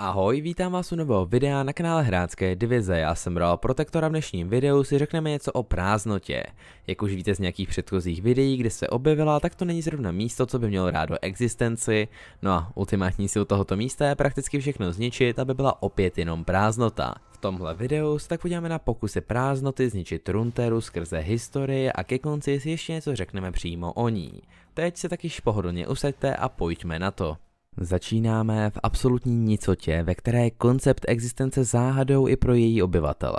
Ahoj, vítám vás u nového videa na kanále Hrácké divize. Já jsem Roa Protektor a v dnešním videu si řekneme něco o prázdnotě. Jak už víte z nějakých předchozích videí, kde se objevila, tak to není zrovna místo, co by mělo rádo existenci. No a ultimátní sil tohoto místa je prakticky všechno zničit, aby byla opět jenom prázdnota. V tomhle videu se tak podíváme na pokusy prázdnoty zničit Runteru skrze historii a ke konci si ještě něco řekneme přímo o ní. Teď se tak již pohodlně usaďte a pojďme na to. Začínáme v absolutní nicotě, ve které je koncept existence záhadou i pro její obyvatele.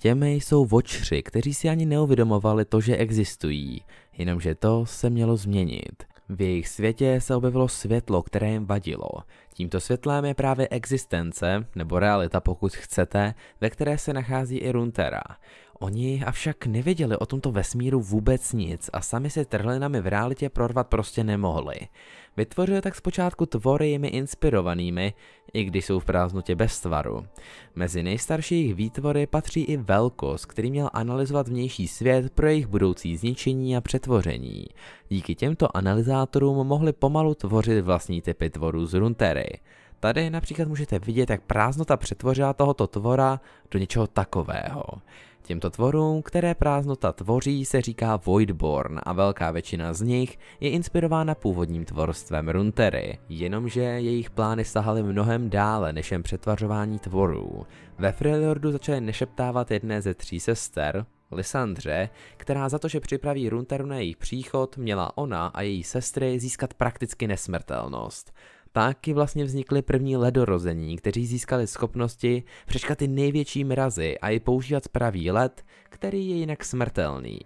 Těmi jsou vočři, kteří si ani neuvědomovali to, že existují, jenomže to se mělo změnit. V jejich světě se objevilo světlo, které jim vadilo. Tímto světlem je právě existence, nebo realita pokud chcete, ve které se nachází i Runtera. Oni avšak nevěděli o tomto vesmíru vůbec nic a sami se trhlinami v realitě prorvat prostě nemohli. Vytvořil tak zpočátku tvory jimi inspirovanými, i když jsou v prázdnotě bez tvaru. Mezi nejstarší jejich výtvory patří i Velkos, který měl analyzovat vnější svět pro jejich budoucí zničení a přetvoření. Díky těmto analyzátorům mohli pomalu tvořit vlastní typy tvorů z Runtery. Tady například můžete vidět, jak prázdnota přetvořila tohoto tvora do něčeho takového. Těmto tvorům, které prázdnota tvoří, se říká Voidborn a velká většina z nich je inspirována původním tvorstvem Runtery, jenomže jejich plány sahaly mnohem dále než jen přetvařování tvorů. Ve Freljordu začaly nešeptávat jedné ze tří sester, Lisandře, která za to, že připraví Runteru na jejich příchod, měla ona a její sestry získat prakticky nesmrtelnost taky vlastně vznikly první ledorození, kteří získali schopnosti přečkat ty největší mrazy a i používat pravý led, který je jinak smrtelný.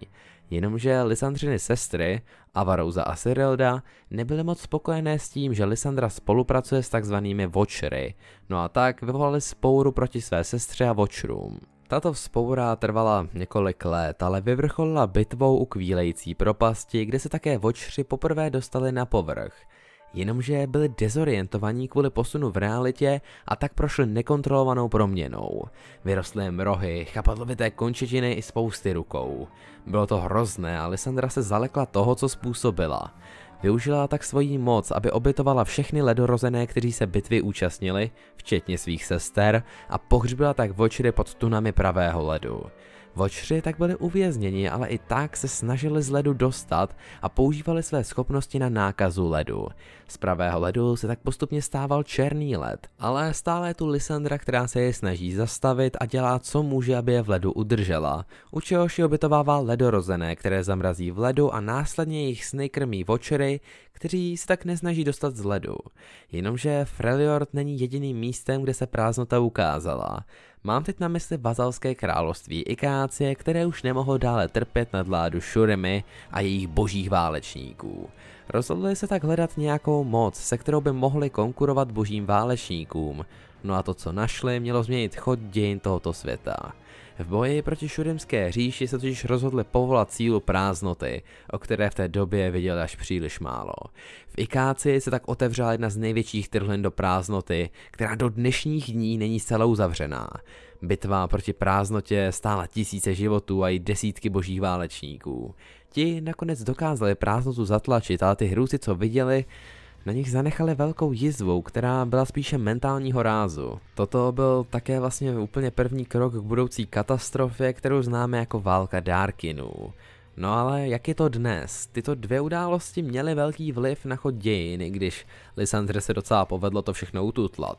Jenomže Lisandřiny sestry, Avarouza a Cyrilda, nebyly moc spokojené s tím, že Lisandra spolupracuje s takzvanými Watchery, no a tak vyvolali spouru proti své sestře a Watcherům. Tato vzpoura trvala několik let, ale vyvrcholila bitvou u kvílející propasti, kde se také vočři poprvé dostali na povrch – jenomže byli dezorientovaní kvůli posunu v realitě a tak prošli nekontrolovanou proměnou. Vyrostly jim rohy, chapadlovité končetiny i spousty rukou. Bylo to hrozné a Lysandra se zalekla toho, co způsobila. Využila tak svoji moc, aby obětovala všechny ledorozené, kteří se bitvy účastnili, včetně svých sester, a pohřbila tak vočery pod tunami pravého ledu. Watchři tak byli uvězněni, ale i tak se snažili z ledu dostat a používali své schopnosti na nákazu ledu. Z pravého ledu se tak postupně stával černý led, ale stále je tu Lysandra, která se je snaží zastavit a dělá co může, aby je v ledu udržela. U čehož ji obytovává ledorozené, které zamrazí v ledu a následně jejich sny krmí Watchery, kteří se tak nesnaží dostat z ledu. Jenomže Freljord není jediným místem, kde se prázdnota ukázala. Mám teď na mysli vazalské království Ikácie, které už nemohlo dále trpět nad vládu Šuremy a jejich božích válečníků. Rozhodli se tak hledat nějakou moc, se kterou by mohli konkurovat božím válečníkům. No a to, co našli, mělo změnit chod dějin tohoto světa. V boji proti šudimské říši se totiž rozhodli povolat sílu prázdnoty, o které v té době viděl až příliš málo. V Ikácii se tak otevřela jedna z největších trhlin do prázdnoty, která do dnešních dní není celou zavřená. Bitva proti prázdnotě stála tisíce životů a i desítky božích válečníků. Ti nakonec dokázali prázdnotu zatlačit, ale ty hrůzy, co viděli, na nich zanechali velkou jizvu, která byla spíše mentálního rázu. Toto byl také vlastně úplně první krok k budoucí katastrofě, kterou známe jako válka Darkinů. No ale jak je to dnes? Tyto dvě události měly velký vliv na chod dějin, když Lisandře se docela povedlo to všechno ututlat.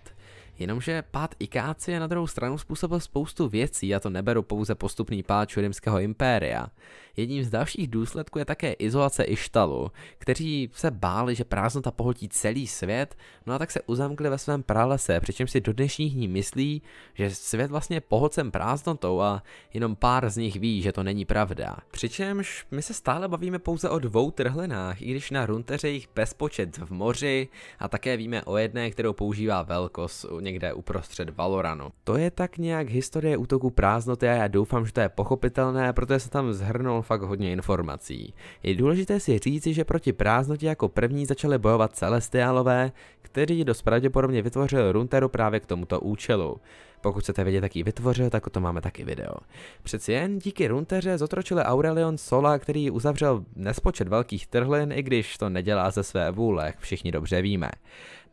Jenomže pád Ikácie na druhou stranu způsobil spoustu věcí a to neberu pouze postupný pád Čurimského impéria. Jedním z dalších důsledků je také izolace Ištalu, kteří se báli, že prázdnota pohltí celý svět, no a tak se uzamkli ve svém pralese, přičemž si do dnešních dní myslí, že svět vlastně pohlcem prázdnotou a jenom pár z nich ví, že to není pravda. Přičemž my se stále bavíme pouze o dvou trhlinách, i když na runteře jich bezpočet v moři a také víme o jedné, kterou používá velkos někde uprostřed Valoranu. To je tak nějak historie útoku prázdnoty a já doufám, že to je pochopitelné, protože se tam zhrnul fakt hodně informací. Je důležité si říci, že proti prázdnotě jako první začaly bojovat celestiálové, kteří dost pravděpodobně vytvořili Runteru právě k tomuto účelu. Pokud chcete vědět, jak ji vytvořil, tak o tom máme taky video. Přeci jen díky Runteře zotročil Aurelion Sola, který uzavřel nespočet velkých trhlin, i když to nedělá ze své vůle, jak všichni dobře víme.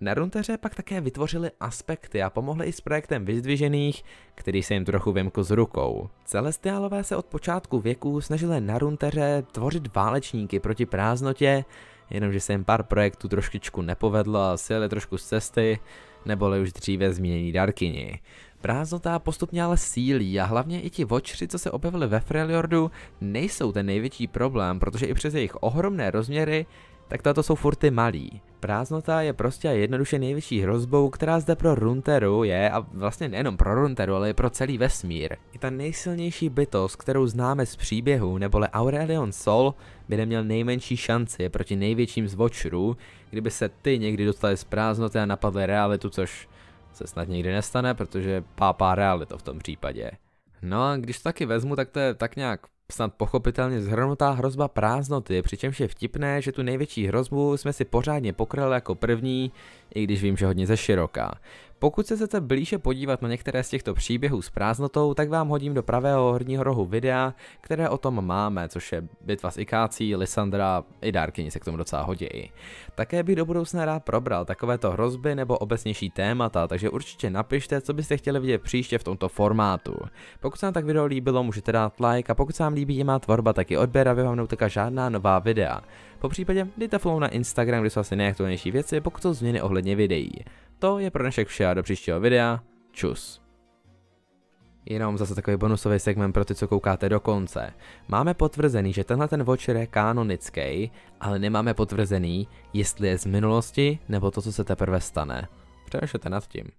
Na Runteře pak také vytvořili aspekty a pomohli i s projektem vyzdvižených, který se jim trochu vymkl z rukou. Celestiálové se od počátku věku snažili na Runteře tvořit válečníky proti prázdnotě, jenomže se jim pár projektů trošičku nepovedlo a sjeli trošku z cesty, neboli už dříve zmínění Darkini. Prázdnota postupně ale sílí a hlavně i ti vočři, co se objevili ve Freljordu, nejsou ten největší problém, protože i přes jejich ohromné rozměry, tak tato jsou furty malí. Prázdnota je prostě a jednoduše největší hrozbou, která zde pro Runteru je, a vlastně nejenom pro Runteru, ale i pro celý vesmír. I ta nejsilnější bytost, kterou známe z příběhu, nebole Aurelion Sol, by neměl nejmenší šanci proti největším z vočrů, kdyby se ty někdy dostali z prázdnoty a napadly realitu, což se snad nikdy nestane, protože pápá realita v tom případě. No a když to taky vezmu, tak to je tak nějak snad pochopitelně zhrnutá hrozba prázdnoty, přičemž je vtipné, že tu největší hrozbu jsme si pořádně pokryli jako první, i když vím, že hodně ze široká. Pokud se chcete blíže podívat na některé z těchto příběhů s prázdnotou, tak vám hodím do pravého horního rohu videa, které o tom máme, což je bitva s Ikácí, Lysandra i Darkyni se k tomu docela hodějí. Také bych do budoucna rád probral takovéto hrozby nebo obecnější témata, takže určitě napište, co byste chtěli vidět příště v tomto formátu. Pokud se vám tak video líbilo, můžete dát like a pokud se vám líbí má tvorba, tak i odběr, aby vám neutekla žádná nová videa. Po případě dejte follow na Instagram, kde jsou asi nejaktuálnější věci, pokud jsou změny ohledně videí to je pro dnešek vše a do příštího videa. Čus. Jenom zase takový bonusový segment pro ty, co koukáte do konce. Máme potvrzený, že tenhle ten Watcher je kanonický, ale nemáme potvrzený, jestli je z minulosti, nebo to, co se teprve stane. Přemýšlete nad tím.